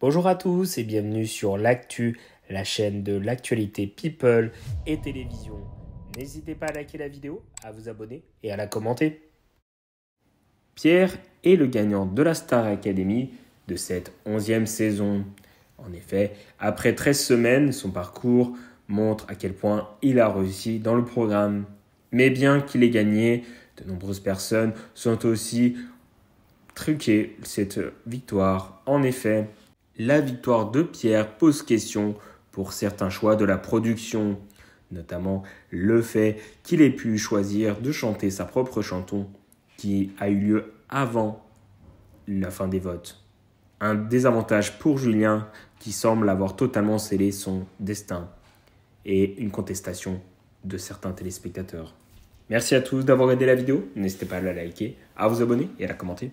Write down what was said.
Bonjour à tous et bienvenue sur l'actu, la chaîne de l'actualité people et télévision. N'hésitez pas à liker la vidéo, à vous abonner et à la commenter. Pierre est le gagnant de la Star Academy de cette onzième saison. En effet, après 13 semaines, son parcours montre à quel point il a réussi dans le programme. Mais bien qu'il ait gagné, de nombreuses personnes sont aussi truquées cette victoire. En effet, la victoire de Pierre pose question pour certains choix de la production, notamment le fait qu'il ait pu choisir de chanter sa propre chanson qui a eu lieu avant la fin des votes. Un désavantage pour Julien qui semble avoir totalement scellé son destin et une contestation de certains téléspectateurs. Merci à tous d'avoir aidé la vidéo, n'hésitez pas à la liker, à vous abonner et à la commenter.